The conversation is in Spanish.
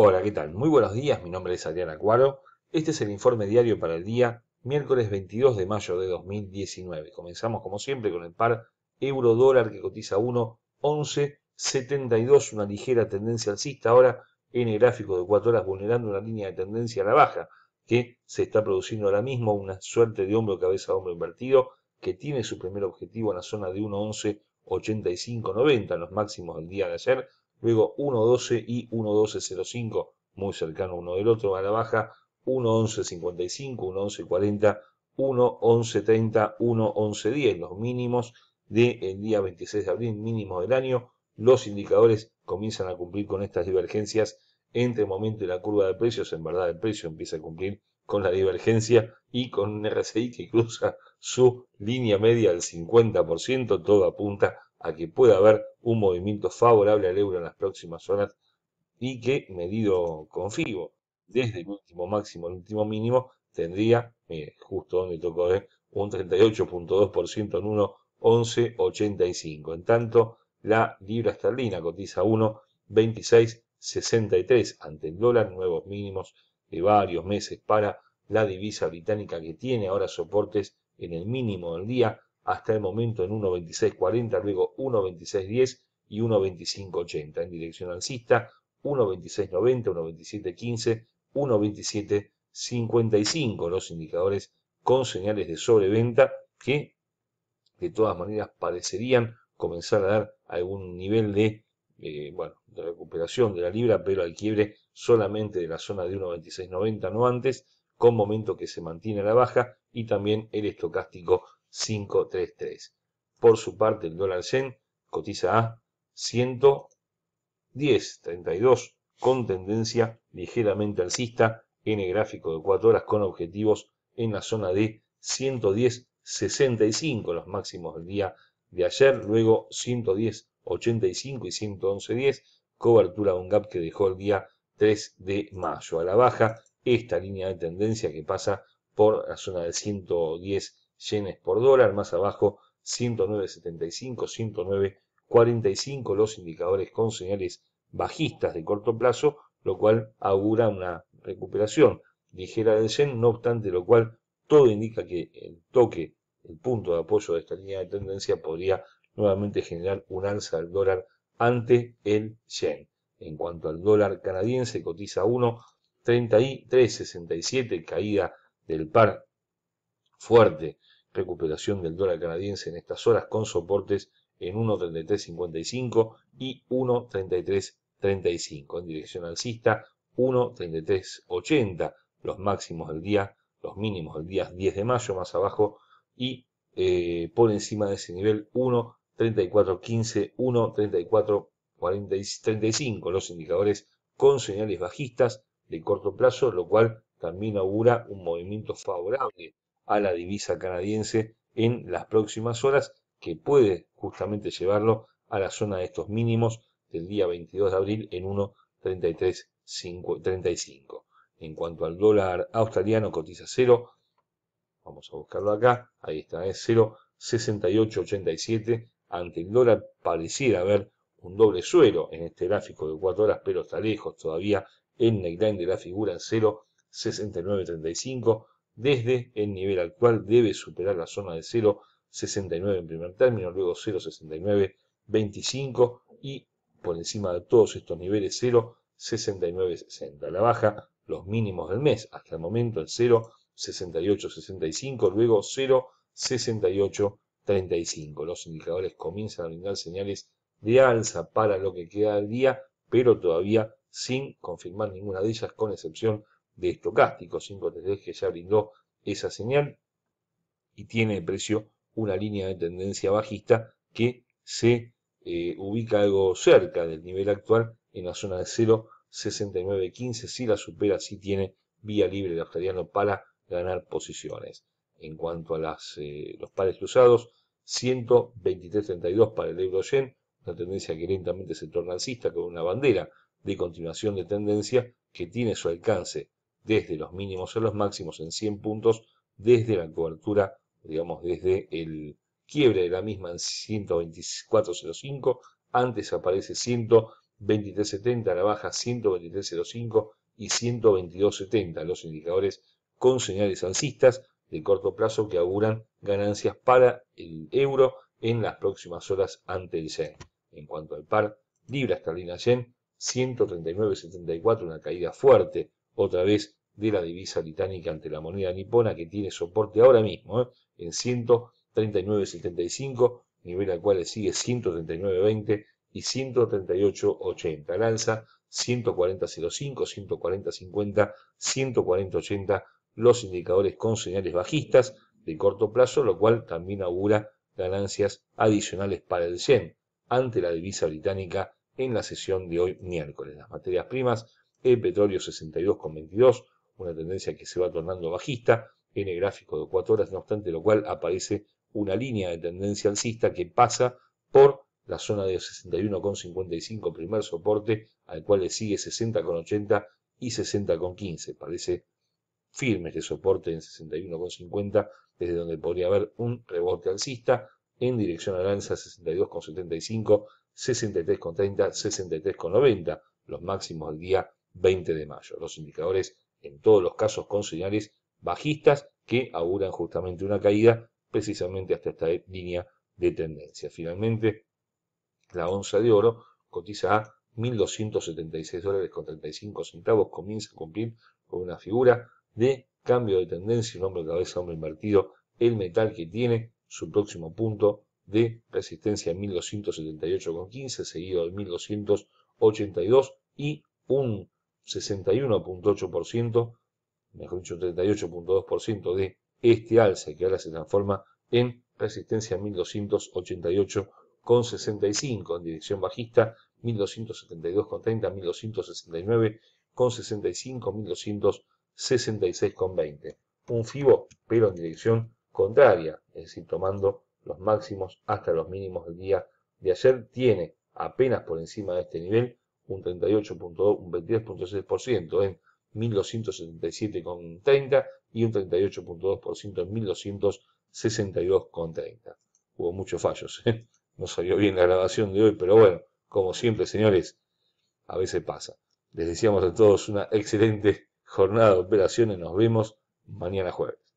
Hola, ¿qué tal? Muy buenos días, mi nombre es Adrián Cuaro. Este es el informe diario para el día miércoles 22 de mayo de 2019. Comenzamos como siempre con el par euro-dólar que cotiza 1.11.72, una ligera tendencia alcista ahora en el gráfico de 4 horas vulnerando una línea de tendencia a la baja que se está produciendo ahora mismo, una suerte de hombro cabeza hombro invertido que tiene su primer objetivo en la zona de 1.11.85.90, los máximos del día de ayer luego 1.12 y 1.12.05, muy cercano uno del otro a la baja, 1.11.55, 1.11.40, 1.11.30, 1.11.10, los mínimos del día 26 de abril, mínimo del año, los indicadores comienzan a cumplir con estas divergencias entre el momento y la curva de precios, en verdad el precio empieza a cumplir con la divergencia y con un RSI que cruza su línea media del 50%, todo apunta a que pueda haber un movimiento favorable al euro en las próximas horas y que, medido con FIBO, desde el último máximo al último mínimo, tendría, justo donde tocó, ¿eh? un 38.2% en 1.1185. En tanto, la libra esterlina cotiza 1.2663 ante el dólar, nuevos mínimos de varios meses para la divisa británica que tiene ahora soportes en el mínimo del día hasta el momento en 1.26.40, luego 1.26.10 y 1.25.80. En dirección alcista, 1.26.90, 1.27.15, 1.27.55. Los indicadores con señales de sobreventa que de todas maneras parecerían comenzar a dar algún nivel de, eh, bueno, de recuperación de la libra, pero al quiebre solamente de la zona de 1.26.90, no antes, con momento que se mantiene a la baja y también el estocástico 533. Por su parte, el dólar yen cotiza a 110.32 con tendencia ligeramente alcista en el gráfico de 4 horas con objetivos en la zona de 110.65, los máximos del día de ayer, luego 110.85 y 111.10, cobertura de un gap que dejó el día 3 de mayo. A la baja, esta línea de tendencia que pasa por la zona de 110 yenes por dólar, más abajo 109.75, 109.45 los indicadores con señales bajistas de corto plazo, lo cual augura una recuperación ligera del yen, no obstante lo cual todo indica que el toque, el punto de apoyo de esta línea de tendencia podría nuevamente generar un alza del dólar ante el yen. En cuanto al dólar canadiense, cotiza 1.3367, caída del par fuerte recuperación del dólar canadiense en estas horas con soportes en 1.3355 y 1.3335 en dirección alcista 1.3380 los máximos del día, los mínimos del día 10 de mayo más abajo y eh, por encima de ese nivel 1.3415, 1.3435 los indicadores con señales bajistas de corto plazo, lo cual también augura un movimiento favorable a la divisa canadiense en las próximas horas, que puede justamente llevarlo a la zona de estos mínimos del día 22 de abril en 1.3335. En cuanto al dólar australiano, cotiza 0. Vamos a buscarlo acá. Ahí está, es 0.6887. Ante el dólar pareciera haber un doble suelo en este gráfico de 4 horas, pero está lejos todavía. El neckline de la figura en 0.6935 desde el nivel actual debe superar la zona de 0,69 en primer término, luego 0,6925 y por encima de todos estos niveles 0,6960. La baja, los mínimos del mes, hasta el momento el 0,6865, luego 0,6835. Los indicadores comienzan a brindar señales de alza para lo que queda del día, pero todavía sin confirmar ninguna de ellas, con excepción de estocástico 533 que ya brindó esa señal y tiene el precio una línea de tendencia bajista que se eh, ubica algo cerca del nivel actual en la zona de 0.6915, si la supera, si tiene vía libre de australiano para ganar posiciones. En cuanto a las, eh, los pares cruzados, 123.32 para el euro yen, una tendencia que lentamente se torna alcista con una bandera de continuación de tendencia que tiene su alcance desde los mínimos a los máximos en 100 puntos, desde la cobertura, digamos, desde el quiebre de la misma en 124.05, antes aparece 123.70, la baja 123.05 y 122.70, los indicadores con señales alcistas de corto plazo que auguran ganancias para el euro en las próximas horas ante el yen. En cuanto al par, libra esterlina yen, 139.74, una caída fuerte otra vez de la divisa británica ante la moneda nipona que tiene soporte ahora mismo ¿eh? en 139.75, nivel al cual le sigue 139.20 y 138.80. Al alza 140.05, 140.50, 140.80 los indicadores con señales bajistas de corto plazo, lo cual también augura ganancias adicionales para el yen ante la divisa británica en la sesión de hoy miércoles. Las materias primas el petróleo 62,22, una tendencia que se va tornando bajista en el gráfico de 4 horas, no obstante lo cual aparece una línea de tendencia alcista que pasa por la zona de 61,55, primer soporte, al cual le sigue 60,80 y 60,15. Parece firme este soporte en 61,50, desde donde podría haber un rebote alcista en dirección al lanza 62,75, 63,30, 63,90, los máximos del día 20 de mayo. Los indicadores, en todos los casos, con señales bajistas que auguran justamente una caída precisamente hasta esta línea de tendencia. Finalmente, la onza de oro cotiza a 1.276 dólares con 35 centavos, comienza a cumplir con una figura de cambio de tendencia, un hombre cabeza, hombre invertido, el metal que tiene su próximo punto de resistencia en 1278,15, seguido de 1282 y un 61.8%, mejor dicho 38.2% de este alza que ahora se transforma en resistencia 1288.65 en dirección bajista, 1272.30, 1269.65, 1266.20. Un FIBO, pero en dirección contraria, es decir, tomando los máximos hasta los mínimos del día de ayer, tiene apenas por encima de este nivel un 38.2, un 23.6% en 1.277,30 y un 38.2% en 1.262,30. Hubo muchos fallos. ¿eh? No salió bien la grabación de hoy, pero bueno, como siempre, señores, a veces pasa. Les deseamos a todos una excelente jornada de operaciones. Nos vemos mañana jueves.